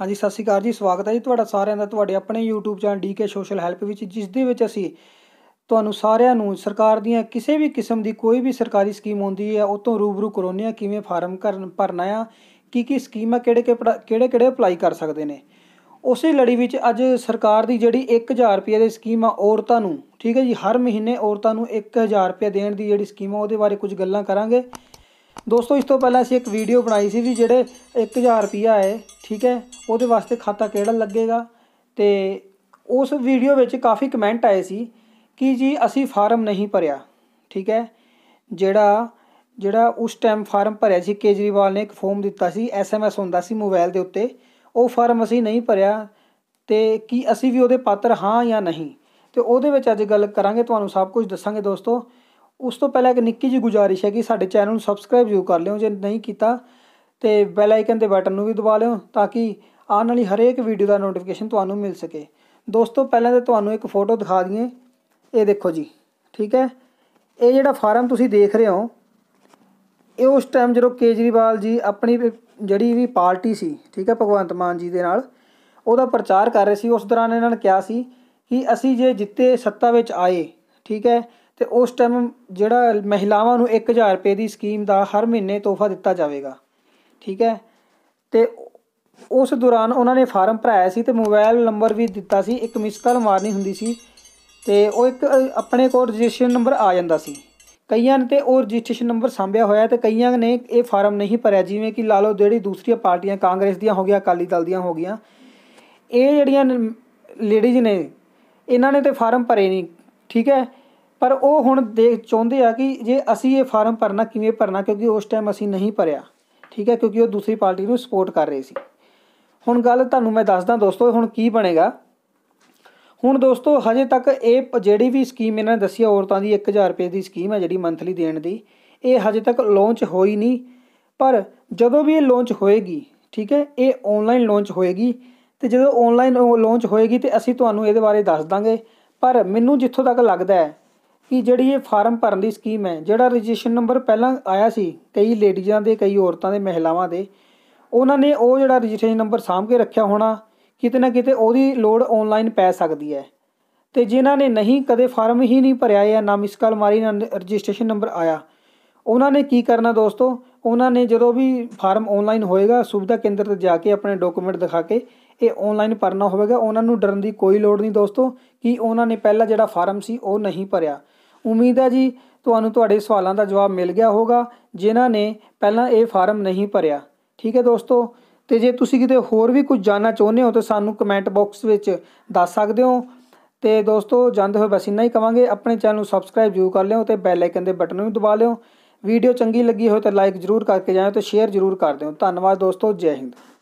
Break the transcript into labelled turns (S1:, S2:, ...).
S1: ਹਾਂਜੀ ਸਤਿ ਸ਼੍ਰੀ ਅਕਾਲ ਜੀ ਸਵਾਗਤ ਹੈ ਜੀ ਤੁਹਾਡਾ ਸਾਰਿਆਂ ਦਾ ਤੁਹਾਡੇ ਆਪਣੇ YouTube channel DK social help ਵਿੱਚ ਜਿਸ ਦੇ ਵਿੱਚ ਅਸੀਂ ਤੁਹਾਨੂੰ ਸਾਰਿਆਂ ਨੂੰ ਸਰਕਾਰ ਦੀਆਂ ਕਿਸੇ ਵੀ ਕਿਸਮ ਦੀ ਕੋਈ ਵੀ ਸਰਕਾਰੀ ਸਕੀਮ ਆਉਂਦੀ ਹੈ ਉਹ ਤੋਂ ਰੂਬਰੂ ਕਰੋਨੇ ਆ ਕਿਵੇਂ ਫਾਰਮ ਕਰਨ ਭਰਨਾ ਆ ਕੀ ਕੀ ਸਕੀਮ ਆ ਕਿਹੜੇ ਕਿਹੜੇ ਕਿਹੜੇ ਅਪਲਾਈ ਕਰ ਸਕਦੇ ਨੇ ਉਸੇ ਲੜੀ ਵਿੱਚ ਅੱਜ ਸਰਕਾਰ ਦੀ ਜਿਹੜੀ 1000 ਰੁਪਏ ਦੀ ਸਕੀਮ ਆ ਔਰਤਾਂ ਨੂੰ ਠੀਕ ਹੈ ਜੀ ਹਰ ਮਹੀਨੇ ਔਰਤਾਂ ਨੂੰ 1000 ਰੁਪਏ ਦੇਣ ਦੀ ਜਿਹੜੀ ਸਕੀਮ ਆ ਉਹਦੇ ਬਾਰੇ ਕੁਝ ਗੱਲਾਂ ਕਰਾਂਗੇ ਦੋਸਤੋ ਇਸ ਤੋਂ ਪਹਿਲਾਂ ਅਸੀਂ ਇੱਕ ਵੀਡੀਓ ਬਣਾਈ ਸੀ ਵੀ ਜਿਹੜੇ 1000 ਰੁਪਿਆ ਹੈ ਠੀਕ ਹੈ ਉਹਦੇ ਵਾਸਤੇ ਖਾਤਾ ਕਿਹੜਾ ਲੱਗੇਗਾ ਤੇ ਉਸ ਵੀਡੀਓ ਵਿੱਚ ਕਾਫੀ ਕਮੈਂਟ ਆਏ ਸੀ ਕਿ ਜੀ ਅਸੀਂ ਫਾਰਮ ਨਹੀਂ ਭਰਿਆ ਠੀਕ ਹੈ ਜਿਹੜਾ ਜਿਹੜਾ ਉਸ ਟਾਈਮ ਫਾਰਮ ਭਰਿਆ ਸੀ ਕੇਜਰੀਵਾਲ ਨੇ ਇੱਕ ਫਾਰਮ ਦਿੱਤਾ ਸੀ ਐਸਐਮਐਸ ਹੁੰਦਾ ਸੀ ਮੋਬਾਈਲ ਦੇ ਉੱਤੇ ਉਹ ਫਾਰਮ ਅਸੀਂ ਨਹੀਂ ਭਰਿਆ ਤੇ ਕੀ ਅਸੀਂ ਵੀ ਉਹਦੇ ਪਾਤਰ ਹਾਂ ਜਾਂ ਨਹੀਂ ਤੇ ਉਹਦੇ ਵਿੱਚ ਅੱਜ ਗੱਲ ਕਰਾਂਗੇ ਤੁਹਾਨੂੰ ਸਭ ਕੁਝ ਦੱਸਾਂਗੇ ਦੋਸਤੋ ਉਸ ਤੋਂ ਪਹਿਲਾਂ ਇੱਕ ਨਿੱਕੀ ਜੀ ਗੁਜਾਰਿਸ਼ ਹੈ ਕਿ ਸਾਡੇ ਚੈਨਲ ਨੂੰ ਸਬਸਕ੍ਰਾਈਬ ਜ਼ਰੂਰ ਕਰ ਲਿਓ ਜੇ ਨਹੀਂ ਕੀਤਾ ਤੇ ਬੈਲ ਆਈਕਨ ਦੇ ਬਟਨ ਨੂੰ ਵੀ ਦਬਾ ਲਿਓ ਤਾਂ ਕਿ ਆਉਣ ਵਾਲੀ ਹਰੇਕ ਵੀਡੀਓ ਦਾ ਨੋਟੀਫਿਕੇਸ਼ਨ ਤੁਹਾਨੂੰ ਮਿਲ ਸਕੇ ਦੋਸਤੋ ਪਹਿਲਾਂ ਤਾਂ ਤੁਹਾਨੂੰ ਇੱਕ ਫੋਟੋ ਦਿਖਾ ਦਈਏ ਇਹ ਦੇਖੋ ਜੀ ਠੀਕ ਹੈ ਇਹ ਜਿਹੜਾ ਫਾਰਮ ਤੁਸੀਂ ਦੇਖ ਰਹੇ ਹੋ ਇਹ ਉਸ ਟਾਈਮ ਜਦੋਂ ਕੇਜਰੀਵਾਲ ਜੀ ਆਪਣੀ ਜਿਹੜੀ ਵੀ ਪਾਰਟੀ ਸੀ ਠੀਕ ਹੈ ਭਗਵੰਤ ਮਾਨ ਜੀ ਦੇ ਨਾਲ ਉਹਦਾ ਪ੍ਰਚਾਰ ਕਰ ਰਹੇ ਸੀ ਉਸ ਦੌਰਾਨ ਇਹਨਾਂ ਨੇ ਕਿਹਾ ਸੀ ਕਿ ਅਸੀਂ ਜੇ ਜਿੱਤੇ ਸੱਤਾ ਵਿੱਚ ਆਏ ਠੀਕ ਹੈ ਤੇ ਉਸ ਟਾਈਮ ਜਿਹੜਾ ਮਹਿਲਾਵਾਂ ਨੂੰ 1000 ਰੁਪਏ ਦੀ ਸਕੀਮ ਦਾ ਹਰ ਮਹੀਨੇ ਤੋਹਫਾ ਦਿੱਤਾ ਜਾਵੇਗਾ ਠੀਕ ਹੈ ਤੇ ਉਸ ਦੌਰਾਨ ਉਹਨਾਂ ਨੇ ਫਾਰਮ ਭਰਾਇਆ ਸੀ ਤੇ ਮੋਬਾਈਲ ਨੰਬਰ ਵੀ ਦਿੱਤਾ ਸੀ ਇੱਕ ਮਿਸ ਕਾਲ ਮਾਰਨੀ ਹੁੰਦੀ ਸੀ ਤੇ ਉਹ ਇੱਕ ਆਪਣੇ ਕੋਲ ਰਜਿਸਟ੍ਰੇਸ਼ਨ ਨੰਬਰ ਆ ਜਾਂਦਾ ਸੀ ਕਈਆਂ ਨੇ ਤੇ ਉਹ ਰਜਿਸਟ੍ਰੇਸ਼ਨ ਨੰਬਰ ਸਾਂਭਿਆ ਹੋਇਆ ਤੇ ਕਈਆਂ ਨੇ ਇਹ ਫਾਰਮ ਨਹੀਂ ਭਰਿਆ ਜਿਵੇਂ ਕਿ ਲਾ ਲਓ ਜਿਹੜੀ ਦੂਸਰੀਆਂ ਪਾਰਟੀਆਂ ਕਾਂਗਰਸ ਦੀਆਂ ਹੋ ਗਿਆ ਅਕਾਲੀ ਦਲ ਦੀਆਂ ਹੋ ਗਈਆਂ ਇਹ ਜਿਹੜੀਆਂ ਲੇਡੀਜ਼ ਨੇ ਇਹਨਾਂ ਨੇ ਤੇ ਫਾਰਮ ਭਰੇ ਨਹੀਂ ਠੀਕ ਹੈ ਪਰ ਉਹ ਹੁਣ ਦੇਖ ਚਾਹੁੰਦੇ ਆ ਕਿ ਜੇ ਅਸੀਂ ਇਹ ਫਾਰਮ ਭਰਨਾ ਕਿਵੇਂ ਭਰਨਾ ਕਿਉਂਕਿ ਉਸ ਟਾਈਮ ਅਸੀਂ ਨਹੀਂ ਭਰਿਆ ਠੀਕ ਹੈ ਕਿਉਂਕਿ ਉਹ ਦੂਸਰੀ ਪਾਰਟੀ ਨੂੰ ਸਪੋਰਟ ਕਰ ਰਹੇ ਸੀ ਹੁਣ ਗੱਲ ਤੁਹਾਨੂੰ ਮੈਂ ਦੱਸਦਾ ਦੋਸਤੋ ਹੁਣ ਕੀ ਬਣੇਗਾ ਹੁਣ ਦੋਸਤੋ ਹਜੇ ਤੱਕ ਇਹ ਜਿਹੜੀ ਵੀ ਸਕੀਮ ਇਹਨਾਂ ਨੇ ਦੱਸੀ ਔਰਤਾਂ ਦੀ 1000 ਰੁਪਏ ਦੀ ਸਕੀਮ ਹੈ ਜਿਹੜੀ ਮੰਥਲੀ ਦੇਣ ਦੀ ਇਹ ਹਜੇ ਤੱਕ ਲਾਂਚ ਹੋਈ ਨਹੀਂ ਪਰ ਜਦੋਂ ਵੀ ਇਹ ਲਾਂਚ ਹੋਏਗੀ ਠੀਕ ਹੈ ਇਹ ਆਨਲਾਈਨ ਲਾਂਚ ਹੋਏਗੀ ਤੇ ਜਦੋਂ ਆਨਲਾਈਨ ਲਾਂਚ ਹੋਏਗੀ ਤੇ ਅਸੀਂ ਤੁਹਾਨੂੰ ਇਹਦੇ ਬਾਰੇ ਦੱਸ ਦਾਂਗੇ ਪਰ ਮੈਨੂੰ ਜਿੱਥੋਂ ਤੱਕ ਲੱਗਦਾ ਹੈ ਕਿ ਜਿਹੜੀ ਇਹ ਫਾਰਮ ਭਰਨ ਦੀ ਸਕੀਮ ਹੈ ਜਿਹੜਾ ਰਜਿਸਟ੍ਰੇਸ਼ਨ ਨੰਬਰ ਪਹਿਲਾਂ ਆਇਆ ਸੀ ਕਈ ਲੇਡੀਜ਼ਾਂ ਦੇ ਕਈ ਔਰਤਾਂ ਦੇ ਮਹਿਲਾਵਾਂ ਦੇ ਉਹਨਾਂ ਨੇ ਉਹ ਜਿਹੜਾ ਰਜਿਸਟ੍ਰੇਸ਼ਨ ਨੰਬਰ ਸਾਹਮਣੇ ਕੇ ਰੱਖਿਆ ਹੋਣਾ ਕਿਤੇ ਨਾ ਕਿਤੇ ਉਹਦੀ ਲੋੜ ਆਨਲਾਈਨ ਪੈ ਸਕਦੀ ਹੈ ਤੇ ਜਿਨ੍ਹਾਂ ਨੇ ਨਹੀਂ ਕਦੇ ਫਾਰਮ ਹੀ ਨਹੀਂ ਭਰਿਆ ਜਾਂ ਨਾ ਮਿਸ ਕਾਲ ਮਾਰੀ ਨਾ ਰਜਿਸਟ੍ਰੇਸ਼ਨ ਨੰਬਰ ਆਇਆ ਉਹਨਾਂ ਨੇ ਕੀ ਕਰਨਾ ਦੋਸਤੋ ਉਹਨਾਂ ਨੇ ਜਦੋਂ ਵੀ ਫਾਰਮ ਆਨਲਾਈਨ ਹੋਏਗਾ ਸੁਵਿਧਾ ਕੇਂਦਰ ਤੇ ਜਾ ਕੇ ਆਪਣੇ ਡਾਕੂਮੈਂਟ ਦਿਖਾ ਕੇ ਇਹ ਆਨਲਾਈਨ ਭਰਨਾ ਹੋਵੇਗਾ ਉਹਨਾਂ ਨੂੰ ਡਰਨ ਦੀ ਕੋਈ ਲੋੜ ਨਹੀਂ ਦੋਸਤੋ ਕਿ ਉਹਨਾਂ ਨੇ ਪਹਿਲਾਂ ਜਿਹੜਾ ਫਾਰਮ ਸੀ ਉਹ ਨਹੀਂ ਭਰਿਆ ਉਮੀਦ ਹੈ ਜੀ ਤੁਹਾਨੂੰ ਤੁਹਾਡੇ ਸਵਾਲਾਂ ਦਾ ਜਵਾਬ ਮਿਲ ਗਿਆ ਹੋਗਾ ਜਿਨ੍ਹਾਂ ਨੇ ਪਹਿਲਾਂ ਇਹ ਫਾਰਮ ਨਹੀਂ ਭਰਿਆ ਠੀਕ ਹੈ ਦੋਸਤੋ ਤੇ ਜੇ ਤੁਸੀਂ ਕਿਤੇ ਹੋਰ ਵੀ ਕੁਝ ਜਾਣਨਾ ਚਾਹੁੰਦੇ ਹੋ ਤਾਂ ਸਾਨੂੰ ਕਮੈਂਟ ਬਾਕਸ ਵਿੱਚ ਦੱਸ ਸਕਦੇ ਹੋ ਤੇ ਦੋਸਤੋ ਜਾਂਦੇ ਹੋਏ ਬਸ ਇੰਨਾ ਹੀ ਕਵਾਂਗੇ ਆਪਣੇ ਚੈਨਲ ਨੂੰ ਸਬਸਕ੍ਰਾਈਬ ਜ਼ਰੂਰ ਕਰ ਲਿਓ ਤੇ ਬੈਲ ਆਈਕਨ ਦੇ ਬਟਨ ਨੂੰ ਦਬਾ ਲਿਓ ਵੀਡੀਓ ਚੰਗੀ ਲੱਗੀ ਹੋਵੇ ਤਾਂ ਲਾਈਕ ਜ਼ਰੂਰ ਕਰਕੇ ਜਾਇਓ ਤੇ ਸ਼ੇਅਰ ਜ਼ਰੂਰ ਕਰ ਦਿਓ ਧੰਨਵਾਦ ਦੋਸਤੋ ਜੈ ਹਿੰਦ